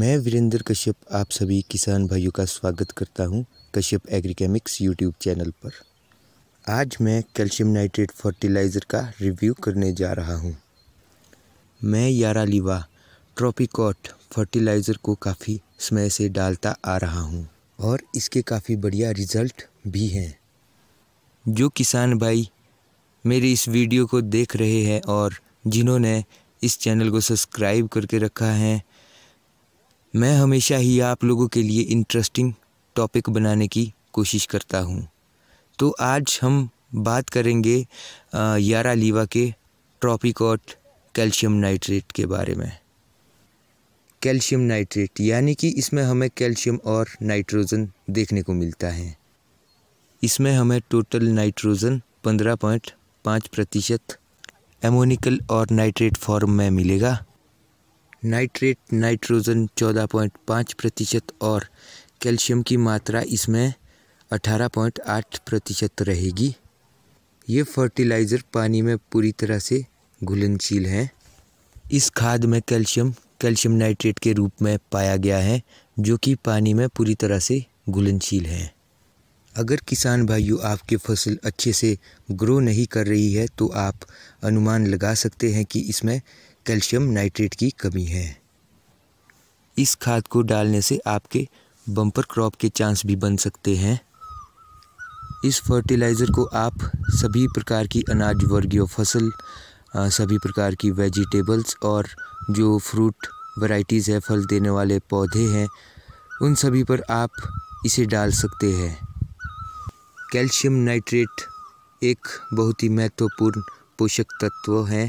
मैं वीरेंद्र कश्यप आप सभी किसान भाइयों का स्वागत करता हूं कश्यप एग्रीकेमिक्स यूट्यूब चैनल पर आज मैं कैल्शियम नाइट्रेट फर्टिलाइज़र का रिव्यू करने जा रहा हूं। मैं यारा लिवा ट्रॉपिकॉट फर्टिलाइज़र को काफ़ी समय से डालता आ रहा हूं और इसके काफ़ी बढ़िया रिज़ल्ट भी हैं जो किसान भाई मेरी इस वीडियो को देख रहे हैं और जिन्होंने इस चैनल को सब्सक्राइब करके रखा है मैं हमेशा ही आप लोगों के लिए इंटरेस्टिंग टॉपिक बनाने की कोशिश करता हूँ तो आज हम बात करेंगे यारा लीवा के ट्रॉपिकॉट कैल्शियम नाइट्रेट के बारे में कैल्शियम नाइट्रेट यानी कि इसमें हमें कैल्शियम और नाइट्रोजन देखने को मिलता है इसमें हमें टोटल नाइट्रोजन पंद्रह पॉइंट पाँच प्रतिशत एमोनिकल और नाइट्रेट फॉर्म में मिलेगा नाइट्रेट नाइट्रोजन चौदह पॉइंट पाँच प्रतिशत और कैल्शियम की मात्रा इसमें अठारह पॉइंट आठ प्रतिशत रहेगी ये फर्टिलाइज़र पानी में पूरी तरह से घुलनशील है इस खाद में कैल्शियम कैल्शियम नाइट्रेट के रूप में पाया गया है जो कि पानी में पूरी तरह से घुलनशील है अगर किसान भाइयों आपकी फसल अच्छे से ग्रो नहीं कर रही है तो आप अनुमान लगा सकते हैं कि इसमें कैल्शियम नाइट्रेट की कमी है इस खाद को डालने से आपके बम्पर क्रॉप के चांस भी बन सकते हैं इस फर्टिलाइज़र को आप सभी प्रकार की अनाज वर्गीय फसल सभी प्रकार की वेजिटेबल्स और जो फ्रूट वैरायटीज़ है फल देने वाले पौधे हैं उन सभी पर आप इसे डाल सकते हैं कैल्शियम नाइट्रेट एक बहुत ही महत्वपूर्ण पोषक तत्व है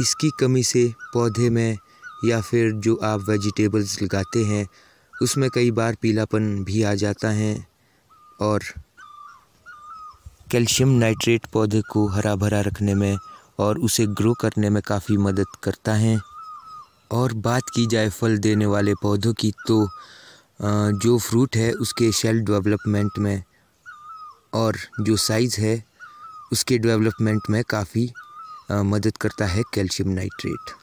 इसकी कमी से पौधे में या फिर जो आप वेजिटेबल्स लगाते हैं उसमें कई बार पीलापन भी आ जाता है और कैल्शियम नाइट्रेट पौधे को हरा भरा रखने में और उसे ग्रो करने में काफ़ी मदद करता है और बात की जाए फल देने वाले पौधों की तो जो फ्रूट है उसके शेल डेवलपमेंट में और जो साइज़ है उसके डेवलपमेंट में काफ़ी मदद करता है calcium nitrate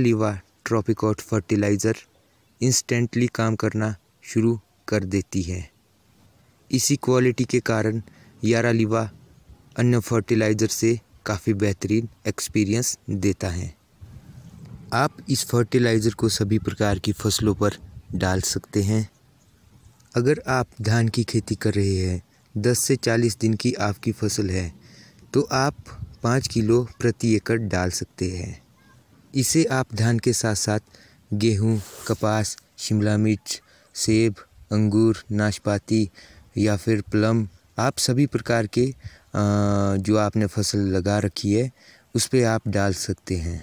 Liva Tropicote fertiliser instantly काम करना शुरू कर देती है इसी क्वालिटी के कारण लिवा अन्य फर्टिलाइज़र से काफ़ी बेहतरीन एक्सपीरियंस देता है आप इस फर्टिलाइज़र को सभी प्रकार की फसलों पर डाल सकते हैं अगर आप धान की खेती कर रहे हैं 10 से 40 दिन की आपकी फसल है तो आप पाँच किलो प्रति एकड़ डाल सकते हैं इसे आप धान के साथ साथ गेहूं, कपास शिमला मिर्च सेब अंगूर नाशपाती या फिर प्लम आप सभी प्रकार के जो आपने फसल लगा रखी है उस पर आप डाल सकते हैं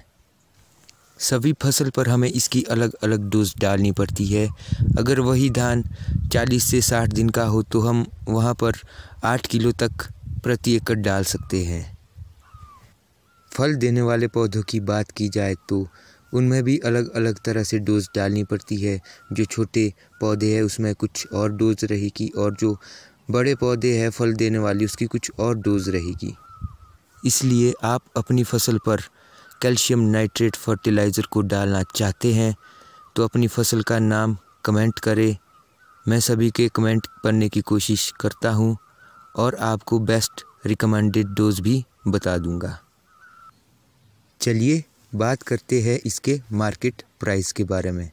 सभी फसल पर हमें इसकी अलग अलग डोज डालनी पड़ती है अगर वही धान 40 से 60 दिन का हो तो हम वहाँ पर 8 किलो तक प्रति एकड़ डाल सकते हैं फल देने वाले पौधों की बात की जाए तो उनमें भी अलग अलग तरह से डोज डालनी पड़ती है जो छोटे पौधे हैं उसमें कुछ और डोज रहेगी और जो बड़े पौधे हैं फल देने वाली उसकी कुछ और डोज रहेगी इसलिए आप अपनी फसल पर कैल्शियम नाइट्रेट फर्टिलाइज़र को डालना चाहते हैं तो अपनी फसल का नाम कमेंट करें मैं सभी के कमेंट पढ़ने की कोशिश करता हूँ और आपको बेस्ट रिकमेंडेड डोज भी बता दूँगा चलिए बात करते हैं इसके मार्केट प्राइस के बारे में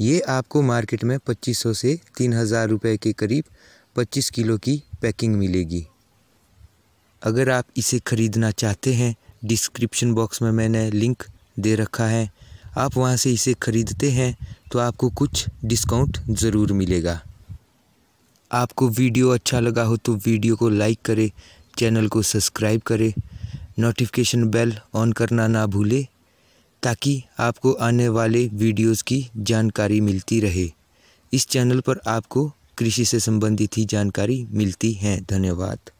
ये आपको मार्केट में 2500 से तीन हज़ार रुपये के करीब 25 किलो की पैकिंग मिलेगी अगर आप इसे ख़रीदना चाहते हैं डिस्क्रिप्शन बॉक्स में मैंने लिंक दे रखा है आप वहाँ से इसे ख़रीदते हैं तो आपको कुछ डिस्काउंट ज़रूर मिलेगा आपको वीडियो अच्छा लगा हो तो वीडियो को लाइक करें चैनल को सब्सक्राइब करें नोटिफिकेशन बेल ऑन करना ना भूलें ताकि आपको आने वाले वीडियोस की जानकारी मिलती रहे इस चैनल पर आपको कृषि से संबंधित ही जानकारी मिलती हैं धन्यवाद